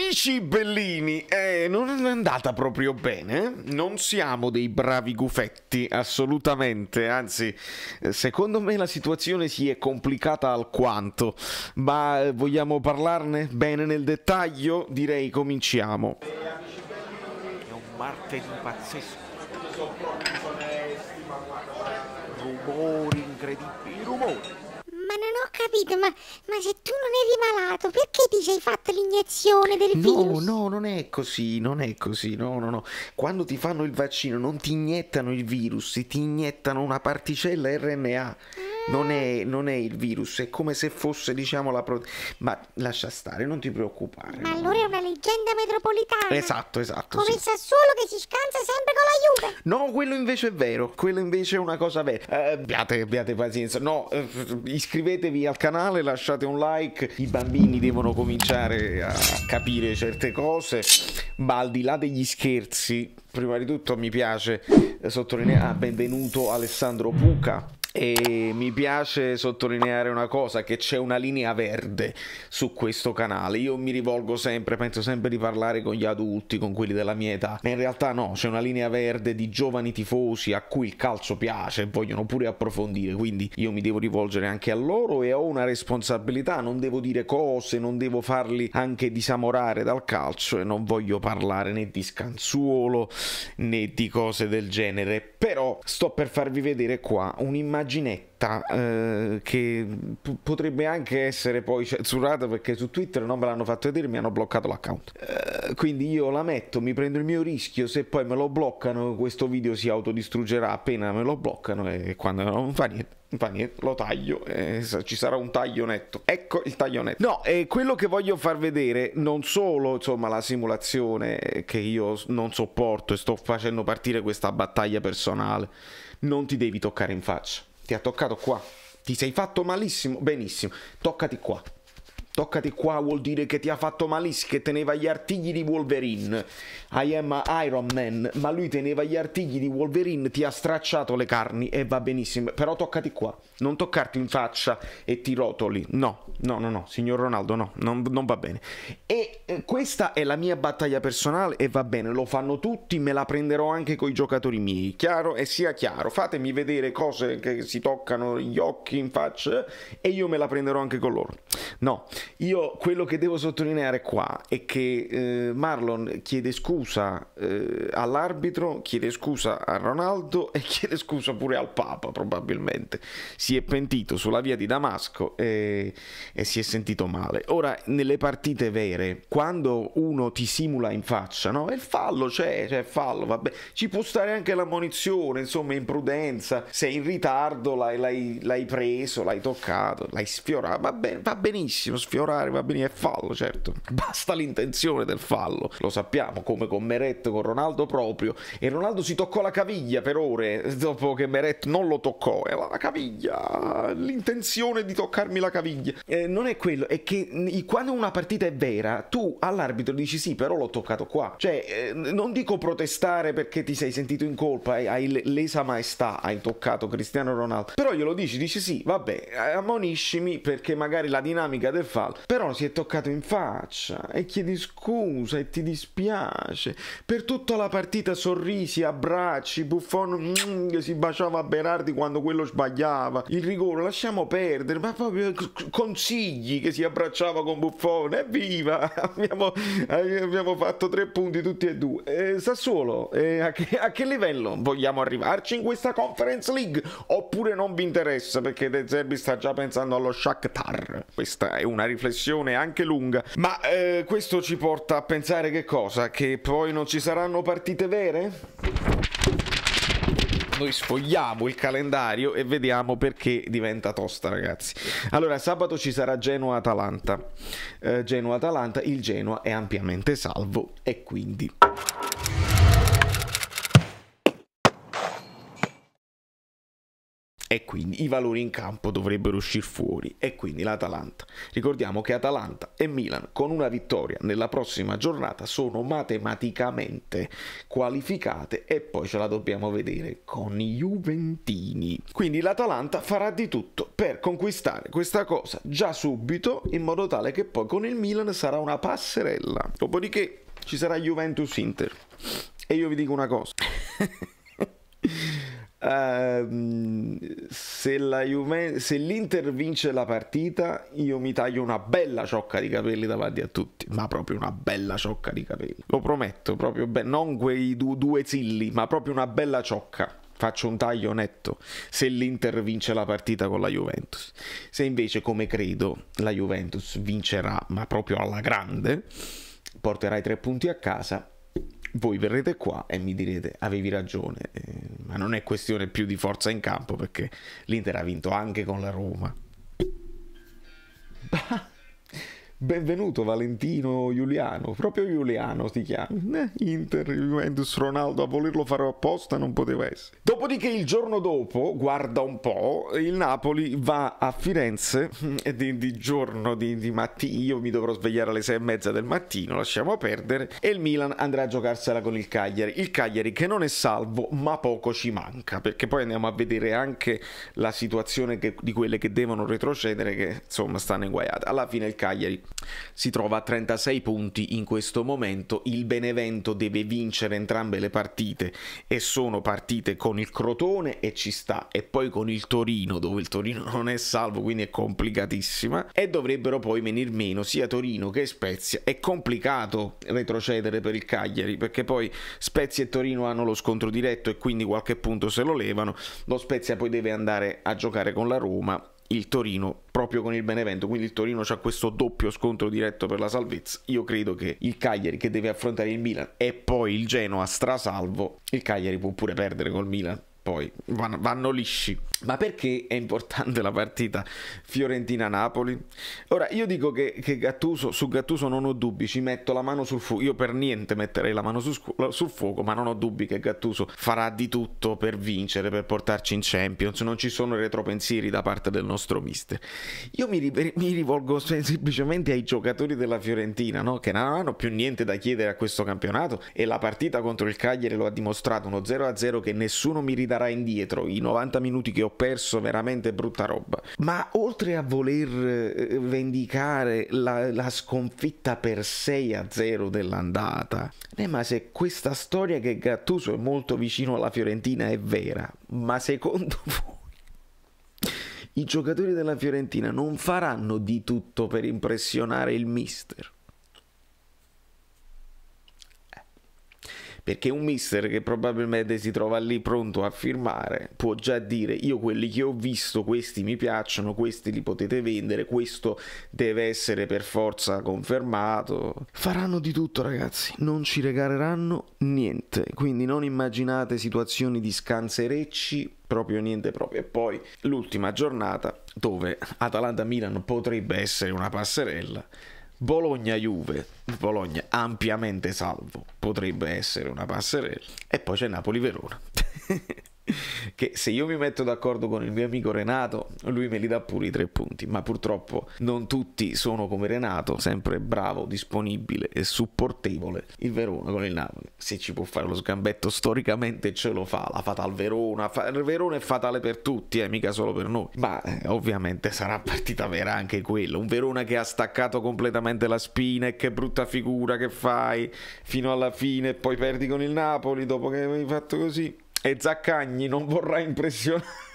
Amici bellini, eh, non è andata proprio bene, eh? non siamo dei bravi gufetti, assolutamente, anzi, eh, secondo me la situazione si è complicata alquanto, ma eh, vogliamo parlarne bene nel dettaglio? Direi cominciamo. È un martedì pazzesco. Rumori capito, ma, ma, se tu non eri malato, perché ti sei fatto l'iniezione del no, virus? No, no, non è così, non è così, no, no, no. Quando ti fanno il vaccino non ti iniettano il virus, ti iniettano una particella RNA. Ah non è, non è il virus, è come se fosse diciamo la proteina. Ma lascia stare, non ti preoccupare. Ma allora è una leggenda metropolitana. Esatto, esatto. Come sì. il Sassuolo che si scansa sempre con l'aiuto. No, quello invece è vero, quello invece è una cosa vera. Eh, abbiate, pazienza, no, eh, iscrivetevi al canale, lasciate un like, i bambini devono cominciare a capire certe cose, ma al di là degli scherzi, prima di tutto mi piace sottolineare, ah, benvenuto Alessandro Puca, e mi piace sottolineare una cosa, che c'è una linea verde su questo canale. Io mi rivolgo sempre, penso sempre di parlare con gli adulti, con quelli della mia età. ma In realtà no, c'è una linea verde di giovani tifosi a cui il calcio piace e vogliono pure approfondire. Quindi io mi devo rivolgere anche a loro e ho una responsabilità. Non devo dire cose, non devo farli anche disamorare dal calcio e non voglio parlare né di scanzuolo né di cose del genere. Però sto per farvi vedere qua un'immagine paginetta eh, che p- potrebbe anche essere poi censurata perché su Twitter non me l'hanno fatto vedere, e mi hanno bloccato l'account. Eh, quindi io la metto, mi prendo il mio rischio, se poi me lo bloccano questo video si autodistruggerà appena me lo bloccano e quando non fa niente. Non lo taglio, eh, ci sarà un taglio netto. Ecco il taglio netto. No, e quello che voglio far vedere non solo insomma, la simulazione che io non sopporto e sto facendo partire questa battaglia personale non ti devi toccare in faccia ti ha toccato qua, ti sei fatto malissimo, benissimo, toccati qua. Toccati qua vuol dire che ti ha fatto malissimo, che teneva gli artigli di Wolverine. I am Iron Man, ma lui teneva gli artigli di Wolverine, ti ha stracciato le carni e va benissimo. Però toccati qua, non toccarti in faccia e ti rotoli. No, no, no, no, signor Ronaldo, no, non, non va bene. E eh, questa è la mia battaglia personale e va bene, lo fanno tutti, me la prenderò anche con i giocatori miei, chiaro? E sia chiaro, fatemi vedere cose che si toccano gli occhi in faccia e io me la prenderò anche con loro. No. Io quello che devo sottolineare qua è che eh, Marlon chiede scusa eh, all'arbitro, chiede scusa a Ronaldo e chiede scusa pure al Papa probabilmente. Si è pentito sulla via di Damasco e, e si è sentito male. Ora, nelle partite vere, quando uno ti simula in faccia, no? E fallo c'è, cioè, fallo, vabbè. Ci può stare anche la munizione, insomma, imprudenza. Sei in ritardo, l'hai, l'hai, l'hai preso, l'hai toccato, l'hai sfiorato. Va, ben, va benissimo sfiorato sfiorare, va bene, è fallo, certo. Basta l'intenzione del fallo. Lo sappiamo, come con Meret, con Ronaldo proprio. E Ronaldo si toccò la caviglia per ore eh, dopo che Meret non lo toccò. E la caviglia, l'intenzione di toccarmi la caviglia. Eh, non è quello, è che mm, quando una partita è vera, tu all'arbitro dici sì, però l'ho toccato qua. Cioè, eh, non dico protestare perché ti sei sentito in colpa, hai, hai lesa maestà, hai toccato Cristiano Ronaldo. Però glielo dici, dici sì, vabbè, ammoniscimi perché magari la dinamica del fallo quell'altro. Però si è toccato in faccia e chiedi scusa e ti dispiace. Per tutta la partita sorrisi, abbracci, Buffon mm, che si baciava a Berardi quando quello sbagliava. Il rigore lasciamo perdere, ma proprio consigli che si abbracciava con Buffon. Evviva! Abbiamo, eh, abbiamo fatto tre punti tutti e due. Eh, Sassuolo, eh, a, che, a che livello vogliamo arrivarci in questa Conference League? Oppure non vi interessa perché De Zerbi sta già pensando allo Shakhtar? Questa è una riflessione anche lunga, ma eh, questo ci porta a pensare che cosa? Che poi non ci saranno partite vere? noi sfogliamo il calendario e vediamo perché diventa tosta, ragazzi. Allora, sabato ci sarà Genoa-Atalanta. Eh, Genoa-Atalanta, il Genoa è ampiamente salvo e quindi... e quindi i valori in campo dovrebbero uscire fuori e quindi l'Atalanta. Ricordiamo che Atalanta e Milan con una vittoria nella prossima giornata sono matematicamente qualificate e poi ce la dobbiamo vedere con i Juventini. Quindi l'Atalanta farà di tutto per conquistare questa cosa già subito in modo tale che poi con il Milan sarà una passerella. Dopodiché ci sarà Juventus Inter. E io vi dico una cosa. Uh, se, Juve, se, l'Inter vince la partita, io mi taglio una bella ciocca di capelli davanti a tutti, ma proprio una bella ciocca di capelli. Lo prometto, proprio be- non quei du- due zilli, ma proprio una bella ciocca. Faccio un taglio netto se l'Inter vince la partita con la Juventus. Se invece, come credo, la Juventus vincerà, ma proprio alla grande, porterà i tre punti a casa voi verrete qua e mi direte avevi ragione, eh, ma non è questione più di forza in campo perché l'Inter ha vinto anche con la Roma. Benvenuto Valentino Giuliano, proprio Giuliano ti chiami. Eh, Inter, Juventus, Ronaldo, a volerlo fare apposta non poteva essere. Dopodiché il giorno dopo, guarda un po', il Napoli va a Firenze e di, di, giorno, di, di mattina, io mi dovrò svegliare alle sei e mezza del mattino, lasciamo perdere, e il Milan andrà a giocarsela con il Cagliari. Il Cagliari che non è salvo, ma poco ci manca, perché poi andiamo a vedere anche la situazione che, di quelle che devono retrocedere, che insomma stanno in Alla fine il Cagliari si trova a 36 punti in questo momento, il Benevento deve vincere entrambe le partite e sono partite con il Crotone e ci sta e poi con il Torino dove il Torino non è salvo quindi è complicatissima e dovrebbero poi venir meno sia Torino che Spezia è complicato retrocedere per il Cagliari perché poi Spezia e Torino hanno lo scontro diretto e quindi qualche punto se lo levano lo Spezia poi deve andare a giocare con la Roma il Torino proprio con il Benevento, quindi il Torino ha questo doppio scontro diretto per la salvezza. Io credo che il Cagliari che deve affrontare il Milan e poi il Genoa strasalvo, il Cagliari può pure perdere col Milan poi vanno, vanno lisci. Ma perché è importante la partita Fiorentina-Napoli? Ora, io dico che, che Gattuso, su Gattuso non ho dubbi, ci metto la mano sul fuoco. Io per niente metterei la mano su, sul fuoco, ma non ho dubbi che Gattuso farà di tutto per vincere, per portarci in Champions. Non ci sono retropensieri da parte del nostro mister. Io mi, mi rivolgo semplicemente ai giocatori della Fiorentina, no? che non hanno più niente da chiedere a questo campionato e la partita contro il Cagliari lo ha dimostrato, uno 0-0 che nessuno mi ridà darà indietro i 90 minuti che ho perso, veramente brutta roba. Ma oltre a voler eh, vendicare la, la sconfitta per 6 a 0 dell'andata, eh, ma se questa storia che Gattuso è molto vicino alla Fiorentina è vera, ma secondo voi i giocatori della Fiorentina non faranno di tutto per impressionare il mister? perché un mister che probabilmente si trova lì pronto a firmare può già dire io quelli che ho visto, questi mi piacciono, questi li potete vendere, questo deve essere per forza confermato. Faranno di tutto ragazzi, non ci regaleranno niente, quindi non immaginate situazioni di scanserecci proprio niente proprio. E poi l'ultima giornata dove Atalanta-Milan potrebbe essere una passerella Bologna-Juve, Bologna ampiamente salvo, potrebbe essere una passerella, e poi c'è Napoli-Verona. che se io mi metto d'accordo con il mio amico Renato, lui me li dà pure i tre punti, ma purtroppo non tutti sono come Renato, sempre bravo, disponibile e supportevole. Il Verona con il Napoli, se ci può fare lo sgambetto storicamente ce lo fa, la fatal Verona, fa, il Verona è fatale per tutti, eh, mica solo per noi, ma eh, ovviamente sarà partita vera anche quella, un Verona che ha staccato completamente la spina e che brutta figura che fai fino alla fine e poi perdi con il Napoli dopo che hai fatto così. E Zaccagni non vorrà impressionare.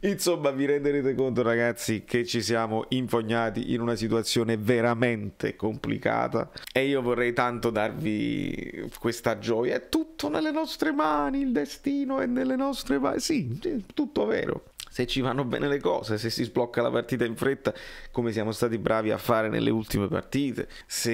Insomma, vi renderete conto, ragazzi, che ci siamo infognati in una situazione veramente complicata. E io vorrei tanto darvi questa gioia. È tutto nelle nostre mani, il destino è nelle nostre mani. Sì, è tutto vero se ci vanno bene le cose, se si sblocca la partita in fretta come siamo stati bravi a fare nelle ultime partite, se,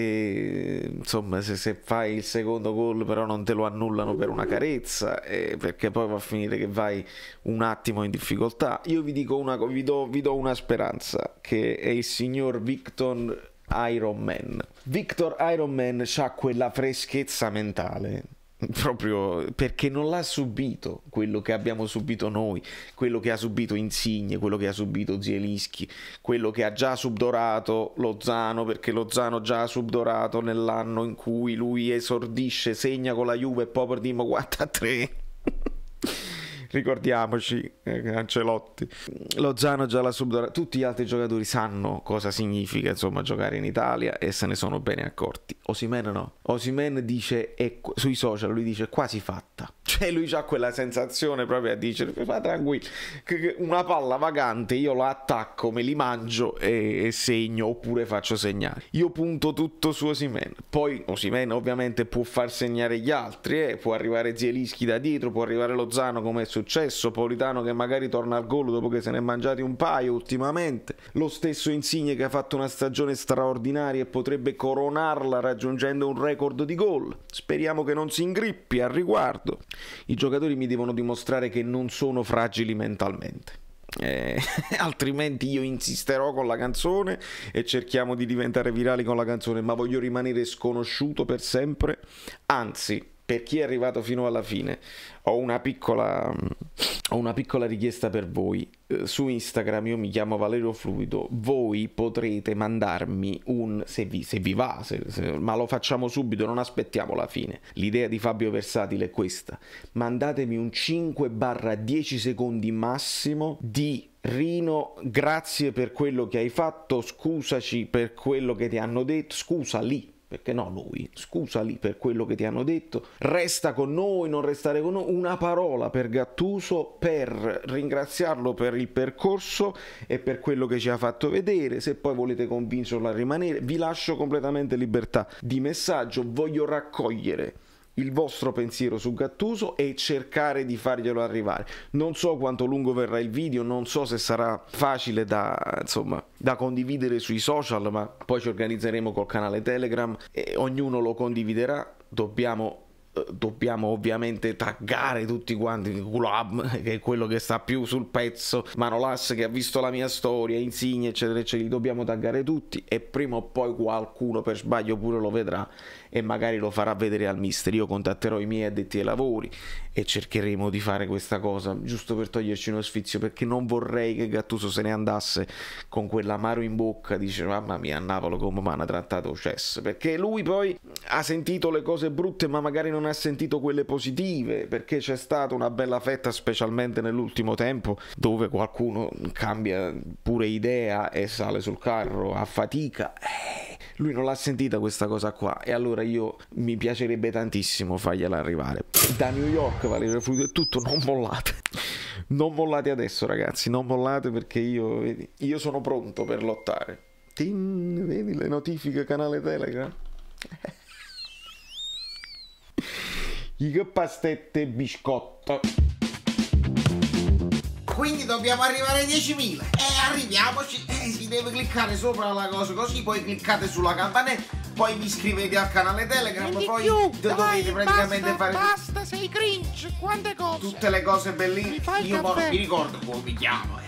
insomma, se, se fai il secondo gol però non te lo annullano per una carezza, eh, perché poi va a finire che vai un attimo in difficoltà. Io vi, dico una, vi, do, vi do una speranza, che è il signor Victor Iron Man. Victor Iron Man ha quella freschezza mentale proprio perché non l'ha subito quello che abbiamo subito noi, quello che ha subito Insigne, quello che ha subito Zielinski, quello che ha già subdorato Lozano, perché Lozano già ha subdorato nell'anno in cui lui esordisce, segna con la Juve e poi perdiamo 4 3 ricordiamoci eh, Ancelotti, Lozano già la subdora, tutti gli altri giocatori sanno cosa significa insomma giocare in Italia e se ne sono bene accorti. Osimen no, Osimen dice è, sui social, lui dice quasi fatta cioè lui ha quella sensazione proprio a dire, ma tranquillo, una palla vagante io la attacco, me li mangio e, e segno oppure faccio segnare. Io punto tutto su Osimen, poi Osimen ovviamente può far segnare gli altri, eh? può arrivare Zielischi da dietro, può arrivare Lozano come è successo, Politano che magari torna al gol dopo che se ne è mangiati un paio ultimamente, lo stesso Insigne che ha fatto una stagione straordinaria e potrebbe coronarla raggiungendo un record di gol. Speriamo che non si ingrippi al riguardo. I giocatori mi devono dimostrare che non sono fragili mentalmente. Eh, altrimenti io insisterò con la canzone e cerchiamo di diventare virali con la canzone, ma voglio rimanere sconosciuto per sempre. Anzi, per chi è arrivato fino alla fine, ho una piccola, ho una piccola richiesta per voi. Eh, su Instagram io mi chiamo Valerio Fluido, voi potrete mandarmi un, se vi, se vi va, se, se, ma lo facciamo subito, non aspettiamo la fine. L'idea di Fabio Versatile è questa, mandatemi un 5-10 secondi massimo di Rino, grazie per quello che hai fatto, scusaci per quello che ti hanno detto, scusa lì perché no lui, scusali per quello che ti hanno detto, resta con noi, non restare con noi, una parola per Gattuso per ringraziarlo per il percorso e per quello che ci ha fatto vedere, se poi volete convincerlo a rimanere, vi lascio completamente libertà di messaggio, voglio raccogliere il vostro pensiero su Gattuso e cercare di farglielo arrivare. Non so quanto lungo verrà il video, non so se sarà facile da, insomma, da condividere sui social, ma poi ci organizzeremo col canale Telegram e ognuno lo condividerà. Dobbiamo dobbiamo ovviamente taggare tutti quanti Gulab che è quello che sta più sul pezzo Manolas che ha visto la mia storia Insigne eccetera eccetera li dobbiamo taggare tutti e prima o poi qualcuno per sbaglio pure lo vedrà e magari lo farà vedere al mister io contatterò i miei addetti ai lavori e cercheremo di fare questa cosa giusto per toglierci uno sfizio perché non vorrei che Gattuso se ne andasse con quell'amaro in bocca dice mamma mia a Napoli come mi hanno trattato Cess cioè, perché lui poi ha sentito le cose brutte ma magari non non ha sentito quelle positive, perché c'è stata una bella fetta, specialmente nell'ultimo tempo, dove qualcuno cambia pure idea e sale sul carro a fatica. Eh, lui non l'ha sentita questa cosa qua e allora io mi piacerebbe tantissimo fargliela arrivare. Da New York Valerio Fluido è tutto, non mollate. Non mollate adesso ragazzi, non mollate perché io, vedi, io sono pronto per lottare. Tin, vedi le notifiche canale Telegram? I pastette e biscotto. Quindi dobbiamo arrivare ai 10.000 e arriviamoci e eh, si deve cliccare sopra la cosa così, poi cliccate sulla campanella poi vi iscrivete al canale Telegram, poi più, dovete praticamente basta, fare. Basta, sei cringe, quante cose! Tutte le cose bellissime. Io mi ricordo come mi chiamo.